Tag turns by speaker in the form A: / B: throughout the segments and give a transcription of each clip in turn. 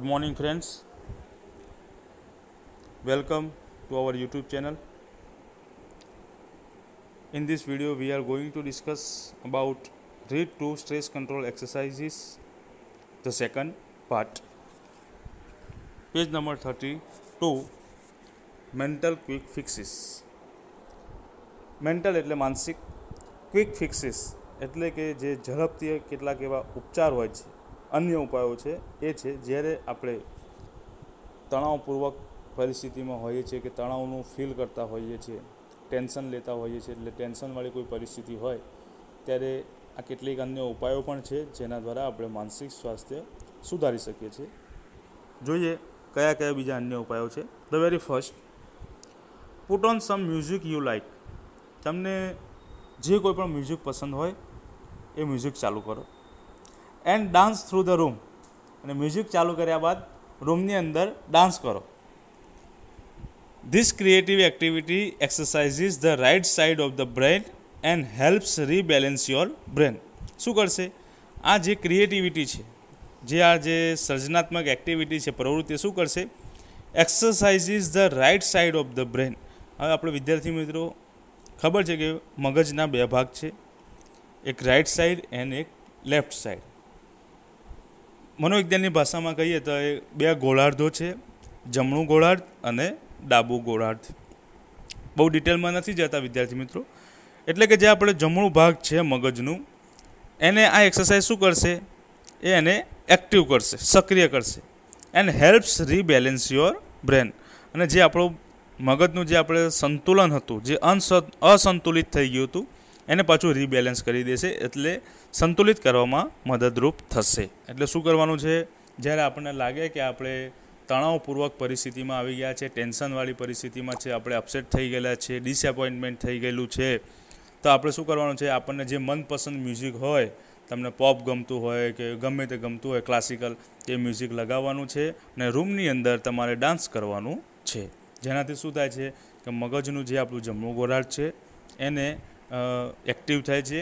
A: good morning friends welcome to our youtube channel in this video we are going to discuss about read to stress control exercises the second part page number 32 mental quick fixes mental એટલે માનસિક quick ફિક્સિસ એટલે કે જે ઝડપથી કેટલાક એવા ઉપચાર હોય છે અન્ય ઉપાયો છે એ છે જ્યારે આપણે તણાવપૂર્વક પરિસ્થિતિમાં હોઈએ છીએ કે તણાવનું ફીલ કરતા હોઈએ છીએ ટેન્શન લેતા હોઈએ છીએ એટલે ટેન્શનવાળી કોઈ પરિસ્થિતિ હોય ત્યારે આ કેટલીક અન્ય ઉપાયો પણ છે જેના દ્વારા આપણે માનસિક સ્વાસ્થ્ય સુધારી શકીએ છીએ જોઈએ કયા કયા બીજા અન્ય ઉપાયો છે the very first put on some music you like તમને જે કોઈ પણ મ્યુઝિક પસંદ હોય એ મ્યુઝિક ચાલુ કરો and dance through the room અને મ્યુઝિક ચાલુ કર્યા બાદ રૂમની અંદર ડાન્સ કરો this creative activity exercises the right side of the brain and helps rebalance your brain શું કરશે આ જે ક્રિએટિવિટી છે જે આ જે સર્જનાત્મક એક્ટિવિટી છે પ્રવૃત્તિ શું કરશે exercises the right side of the brain હવે આપણે વિદ્યાર્થી મિત્રો ખબર છે કે મગજના બે ભાગ છે એક રાઇટ સાઈડ એન્ડ એક લેફ્ટ સાઈડ મનોવિજ્ઞાનની ભાષામાં કહીએ તો એ બે ગોળાર્ધો છે જમણું ગોળાર્ધ અને ડાબુ ગોળાર્ધ બહુ ડિટેલમાં નથી જતા વિદ્યાર્થી મિત્રો એટલે કે જે આપણે જમણું ભાગ છે મગજનું એને આ એક્સરસાઇઝ શું કરશે એ એને એક્ટિવ કરશે સક્રિય કરશે and helps rebalance your brain અને જે આપણું મગજનું જે આપણે સંતુલન હતું જે અનસ અસંતુલિત થઈ ગયું હતું એને પાછું રીબેલેન્સ કરી દેશે એટલે સંતુલિત કરવામાં મદદરૂપ થશે એટલે શું કરવાનું છે જ્યારે આપણને લાગે કે આપણે તણાવપૂર્વક પરિસ્થિતિમાં આવી ગયા છે ટેન્શનવાળી પરિસ્થિતિમાં છે આપણે અપસેટ થઈ ગયેલા છે ડિસએપોઇન્ટમેન્ટ થઈ ગયેલું છે તો આપણે શું કરવાનું છે આપણને જે મનપસંદ મ્યુઝિક હોય તમને પોપ ગમતું હોય કે ગમે તે ગમતું હોય ક્લાસિકલ એ મ્યુઝિક લગાવવાનું છે અને રૂમની અંદર તમારે ડાન્સ કરવાનું છે જેનાથી શું થાય છે કે મગજનું જે આપણું જમણું ગોળાટ છે એને એક્ટિવ થાય છે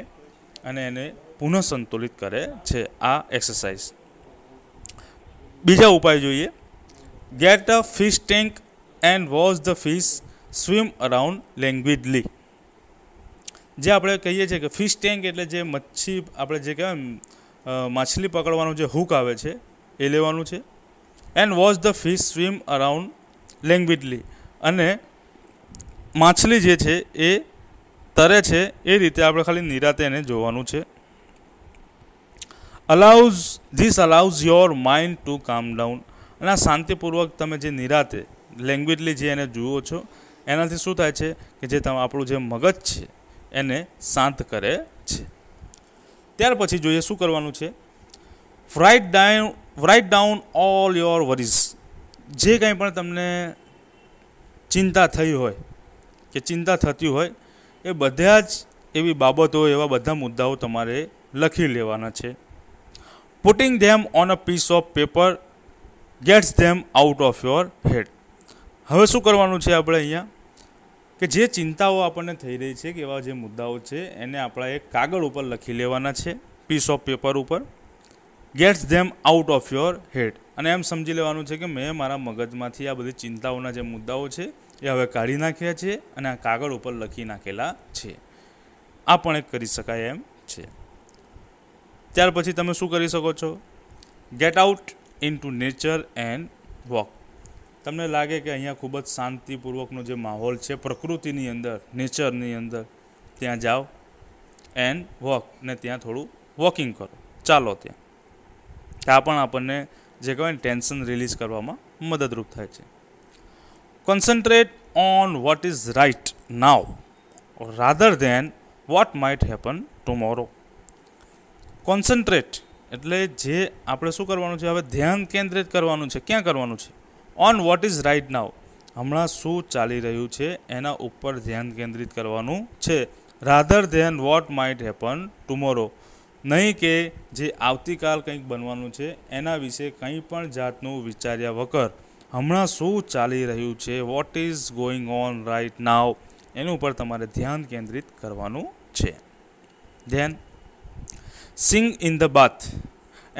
A: અને એને પુનઃ સંતુલિત કરે છે આ એક્સરસાઇઝ બીજા ઉપાય જોઈએ get a fish tank and watch the fish swim around languidly જે આપણે કહીએ છીએ કે ફિશ ટેન્ક એટલે જે મચ્છી આપણે જે કહેવાય માછલી પકડવાનું જે હૂક આવે છે એ લેવાનું છે and watch the fish swim around languidly અને માછલી જે છે એ તરે છે એ રીતે આપણે ખાલી નિરાતે એને જોવાનું છે allows this allows your mind to calm down અને આ શાંતિપૂર્વક તમે જે નિરાતે લેંગ્વેજલી જે એને જુઓ છો એનાથી શું થાય છે કે જે તમે આપણું જે મગજ છે એને શાંત કરે છે ત્યાર પછી જોઈએ શું કરવાનું છે write down write down all your worries જે કંઈ પણ તમને ચિંતા થઈ હોય કે ચિંતા થતી હોય એ બધા જ એવી બાબતો એવા બધા મુદ્દાઓ તમારે લખી લેવાના છે putting them on a piece of paper gets them out of your head હવે શું કરવાનું છે આપણે અહીંયા કે જે ચિંતાઓ આપણને થઈ રહી છે કે એવા જે મુદ્દાઓ છે એને આપણા એક કાગળ ઉપર લખી લેવાના છે પીસ ઓફ પેપર ઉપર gets them out of your head અને એમ સમજી લેવાનું છે કે મેં મારા મગજમાંથી આ બધી ચિંતાઓના જે મુદ્દાઓ છે એ હવે કાઢી નાખ્યા છે અને આ કાગળ ઉપર લખી નાખેલા છે આ પણ એક કરી શકાય એમ છે ત્યાર પછી તમે શું કરી શકો છો get out into nature and walk તમને લાગે કે અહીંયા ખૂબ જ શાંતિપૂર્વકનો જે માહોલ છે પ્રકૃતિની અંદર નેચરની અંદર ત્યાં જાઓ એન્ડ વોક ને ત્યાં થોડું વોકિંગ કરો ચાલો ત્યાં ત્યાં પણ આપણને જે કહેવાય ને ટેન્શન રિલીઝ કરવામાં મદદરૂપ થાય છે concentrate on what is right now rather than what might happen tomorrow concentrate એટલે જે આપણે શું કરવાનું છે હવે ધ્યાન કેન્દ્રિત કરવાનું છે ક્યાં કરવાનું છે on what is right now હમણાં શું ચાલી રહ્યું છે એના ઉપર ધ્યાન કેન્દ્રિત કરવાનું છે rather than what might happen tomorrow નહીં કે જે આવતીકાલ કંઈક બનવાનું છે એના વિશે કંઈ પણ જાતનું વિચાર્યા વગર હમણાં શું ચાલી રહ્યું છે what is going on right now એની ઉપર તમારે ધ્યાન કેન્દ્રિત કરવાનું છે then sing in the bath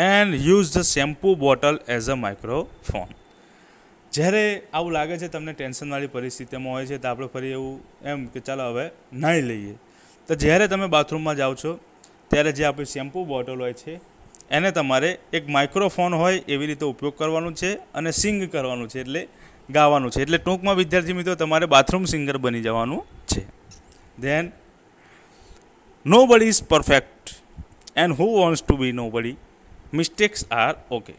A: and use the shampoo bottle as a microphone જ્યારે આવું લાગે છે તમને ટેન્શનવાળી પરિસ્થિતિમાં હોય છે તો આપણે ફરી એવું એમ કે ચાલો હવે નાહી લઈએ તો જ્યારે તમે બાથરૂમમાં જાઓ છો ત્યારે જે આપણી શેમ્પૂ બોટલ હોય છે એને તમારે એક માઇક્રોફોન હોય એવી રીતે ઉપયોગ કરવાનું છે અને સિંગ કરવાનું છે એટલે ગાવાનું છે એટલે ટૂંકમાં વિદ્યાર્થી મિત્રો તમારે બાથરૂમ સિંગર બની જવાનું છે then nobody is perfect and who wants to be nobody mistakes R okay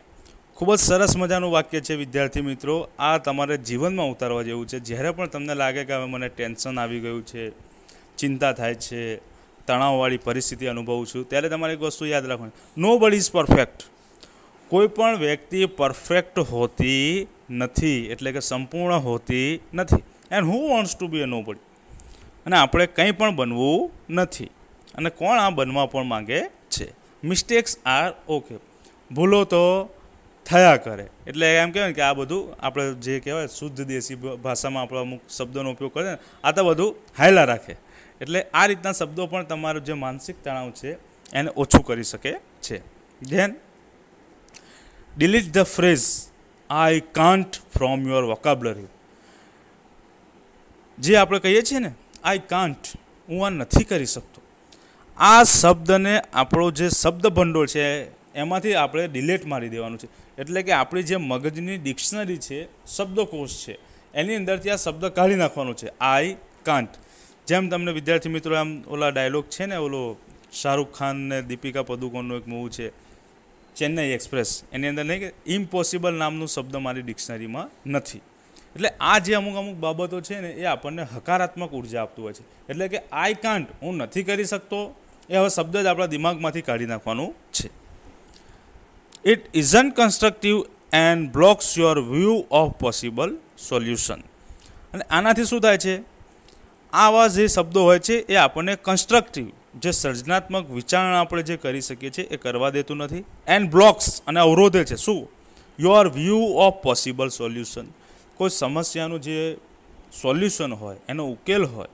A: ખૂબ જ સરસ મજાનું વાક્ય છે વિદ્યાર્થી મિત્રો આ તમારે જીવનમાં ઉતારવા જેવું છે જ્યારે પણ તમને લાગે કે હવે મને ટેન્શન આવી ગયું છે ચિંતા થાય છે તણાવવાળી પરિસ્થિતિ અનુભવું છું ત્યારે તમારે એક વસ્તુ યાદ રાખવાની નો બડી ઇઝ પરફેક્ટ કોઈ પણ વ્યક્તિ પરફેક્ટ હોતી નથી એટલે કે સંપૂર્ણ હોતી નથી and who wants to be a no અને આપણે કંઈ પણ બનવું નથી અને કોણ આ બનવા પણ માગે છે મિસ્ટેક્સ આર ઓકે ભૂલો તો થયા કરે એટલે એમ કહેવાય કે આ બધું આપણે જે કહેવાય શુદ્ધ દેશી ભાષામાં આપણે અમુક શબ્દોનો ઉપયોગ કરે આ તો બધું હાયલા રાખે એટલે આ રીતના શબ્દો પણ તમારું જે માનસિક તણાવ છે એને ઓછું કરી શકે છે then delete the phrase I can't from your vocabulary જે આપણે કહીએ છીએ ને આઈ કાન્ટ હું આ નથી કરી શકતો આ શબ્દને આપણો જે શબ્દ ભંડોળ છે એમાંથી આપણે ડિલેટ મારી દેવાનું છે એટલે કે આપણી જે મગજની ડિક્શનરી છે શબ્દકોશ છે એની અંદરથી આ શબ્દ કાઢી નાખવાનો છે આઈ કાન્ટ જેમ તમને વિદ્યાર્થી મિત્રો આમ ઓલા ડાયલોગ છે ને ઓલો શાહરૂખ ખાન ને દીપિકા પદુકોણનો એક મૂવ છે ચેન્નઈ એક્સપ્રેસ એની અંદર નહીં કે ઇમ્પોસિબલ નામનું શબ્દ મારી ડિક્શનરીમાં નથી એટલે આ જે અમુક અમુક બાબતો છે ને એ આપણને હકારાત્મક ઉર્જા આપતું હોય છે એટલે કે આઈ કાન્ટ હું નથી કરી શકતો એ હવે શબ્દ જ આપણા દિમાગમાંથી કાઢી નાખવાનું છે it isn't constructive and blocks your view of possible solution અને આનાથી શું થાય છે આવા જે શબ્દો હોય છે એ આપણને કન્સ્ટ્રક્ટિવ જે સર્જનાત્મક વિચારણા આપણે જે કરી શકીએ છીએ એ કરવા દેતું નથી એન્ડ બ્લોક્સ અને અવરોધે છે શું your view of possible solution કોઈ સમસ્યાનું જે સોલ્યુશન હોય એનો ઉકેલ હોય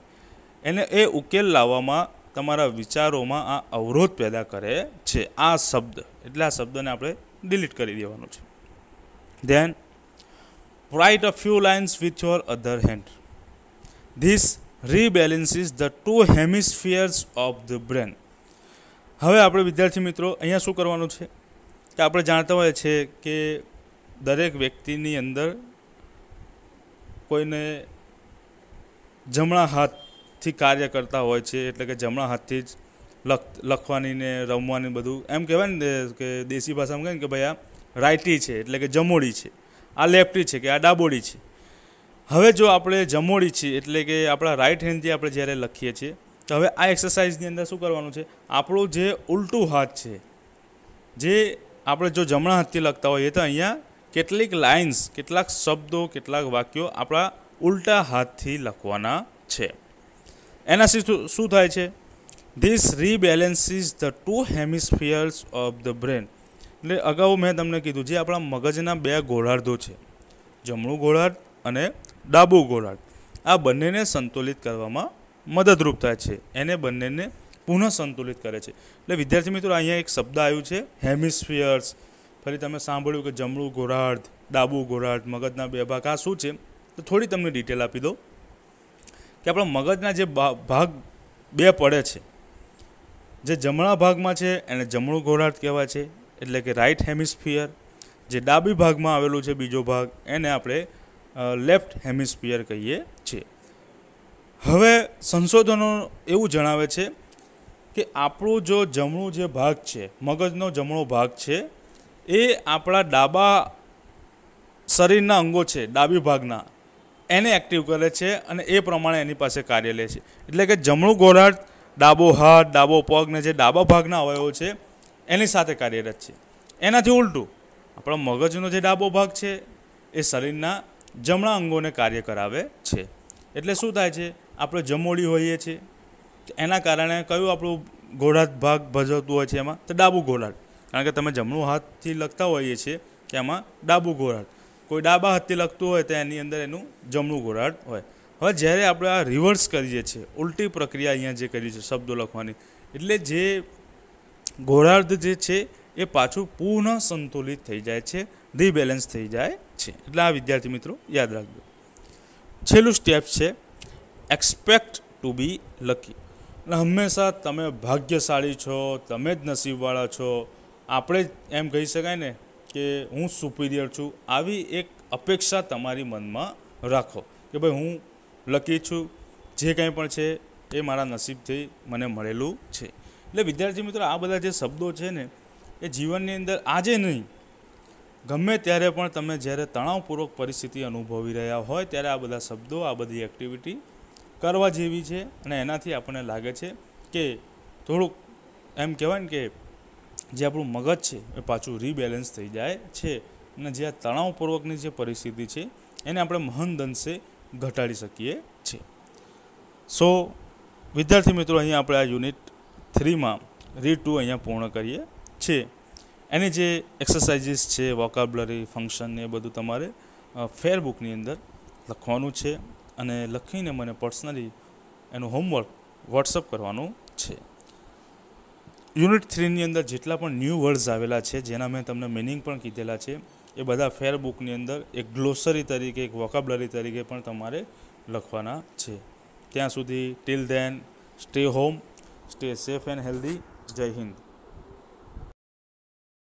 A: એને એ ઉકેલ લાવવામાં તમારા વિચારોમાં આ અવરોધ પેદા કરે છે આ શબ્દ એટલે આ શબ્દને આપણે ડિલીટ કરી દેવાનો છે then write a few lines with your other hand this rebalances the two hemispheres of the brain હવે આપણે વિદ્યાર્થી મિત્રો અહીંયા શું કરવાનું છે કે આપણે જાણતા હોઈએ છીએ કે દરેક વ્યક્તિની અંદર કોઈને જમણા હાથથી કાર્ય કરતા હોય છે એટલે કે જમણા હાથથી જ લખ લખવાની ને રમવાની બધું એમ કહેવાય ને કે દેશી ભાષામાં કહે ને કે ભાઈ આ રાઇટી છે એટલે કે જમોડી છે આ લેફ્ટી છે કે આ ડાબોડી છે હવે જો આપણે જમોડી છીએ એટલે કે આપણા રાઈટ હેન્ડથી આપણે જ્યારે લખીએ છીએ તો હવે આ એક્સરસાઇઝની અંદર શું કરવાનું છે આપણું જે ઉલટું હાથ છે જે આપણે જો જમણા હાથથી લખતા હોઈએ તો અહીંયા કેટલીક લાઇન્સ કેટલાક શબ્દો કેટલાક વાક્યો આપણા ઉલટા હાથથી લખવાના છે એનાથી શું થાય છે this rebalances the two hemispheres of the brain એટલે અગાઉ મેં તમને કીધું જે આપણા મગજના બે ગોળાર્ધો છે જમણું ગોળાર્ધ અને ડાબો ગોળાર્ધ આ બંનેને સંતુલિત કરવામાં મદદરૂપ થાય છે એને બંનેને પુનઃ સંતુલિત કરે છે એટલે વિદ્યાર્થી મિત્રો અહીંયા એક શબ્દ આવ્યું છે હેમિસ્ફિયર્સ ફરી તમે સાંભળ્યું કે જમણું ગોળાર્ધ ડાબુ ગોળાર્ધ મગજના બે ભાગ આ શું છે તો થોડી તમને ડિટેલ આપી દો કે આપણા મગજના જે ભાગ બે પડે છે જે જમણા ભાગમાં છે એને જમણું ગોળાર્ધ કહેવાય છે એટલે કે રાઇટ હેમિસ્ફિયર જે ડાબી ભાગમાં આવેલું છે બીજો ભાગ એને આપણે લેફ્ટ હેમિસ્ફિયર કહીએ છીએ હવે સંશોધનો એવું જણાવે છે કે આપણું જો જમણું જે ભાગ છે મગજનો જમણો ભાગ છે એ આપણા ડાબા શરીરના અંગો છે ડાબી ભાગના એને એક્ટિવ કરે છે અને એ પ્રમાણે એની પાસે કાર્ય લે છે એટલે કે જમણું ગોળાટ ડાબો હાથ ડાબો પગને જે ડાબા ભાગના અવયવો છે એની સાથે કાર્યરત છે એનાથી ઉલટું આપણા મગજનો જે ડાબો ભાગ છે એ શરીરના જમણા અંગોને કાર્ય કરાવે છે એટલે શું થાય છે આપણે જમોડી હોઈએ છીએ એના કારણે કયું આપણું ઘોડાટ ભાગ ભજવતું હોય છે એમાં તો ડાબુ ગોળાટ કારણ કે તમે જમણું હાથથી લખતા હોઈએ છીએ કે એમાં ડાબુ ગોળાટ કોઈ ડાબા હાથથી લખતું હોય તો એની અંદર એનું જમણું ગોળાટ હોય હવે જ્યારે આપણે આ રિવર્સ કરીએ છીએ ઉલટી પ્રક્રિયા અહીંયા જે કરી છે શબ્દો લખવાની એટલે જે ગોળાર્ધ જે છે એ પાછું પુનઃ સંતુલિત થઈ જાય છે રીબેલેન્સ થઈ જાય છે એટલે આ વિદ્યાર્થી મિત્રો યાદ રાખજો છેલ્લું સ્ટેપ છે એક્સપેક્ટ ટુ બી લકી એટલે હંમેશા તમે ભાગ્યશાળી છો તમે જ નસીબવાળા છો આપણે જ એમ કહી શકાય ને કે હું સુપિરિયર છું આવી એક અપેક્ષા તમારી મનમાં રાખો કે ભાઈ હું લકી છું જે કંઈ પણ છે એ મારા નસીબથી મને મળેલું છે એટલે વિદ્યાર્થી મિત્રો આ બધા જે શબ્દો છે ને એ જીવનની અંદર આજે નહીં ગમે ત્યારે પણ તમે જ્યારે તણાવપૂર્વક પરિસ્થિતિ અનુભવી રહ્યા હોય ત્યારે આ બધા શબ્દો આ બધી એક્ટિવિટી કરવા જેવી છે અને એનાથી આપણને લાગે છે કે થોડુંક એમ કહેવાય ને કે જે આપણું મગજ છે એ પાછું રીબેલેન્સ થઈ જાય છે અને જે આ તણાવપૂર્વકની જે પરિસ્થિતિ છે એને આપણે મહંદ અંશે ઘટાડી શકીએ છીએ સો વિદ્યાર્થી મિત્રો અહીંયા આપણે આ યુનિટ થ્રીમાં રી ટુ અહીંયા પૂર્ણ કરીએ છીએ એની જે એક્સરસાઇઝીસ છે વોકાબ્લરી ફંક્શન એ બધું તમારે ફેર બુકની અંદર લખવાનું છે અને લખીને મને પર્સનલી એનું હોમવર્ક વોટ્સઅપ કરવાનું છે યુનિટ થ્રીની અંદર જેટલા પણ ન્યૂ વર્ડ્સ આવેલા છે જેના મેં તમને મિનિંગ પણ કીધેલા છે એ બધા ફેર બુકની અંદર એક ગ્લોસરી તરીકે એક વોકાબ્લરી તરીકે પણ તમારે લખવાના છે ત્યાં સુધી till then stay home stay safe and healthy જય હિન્દ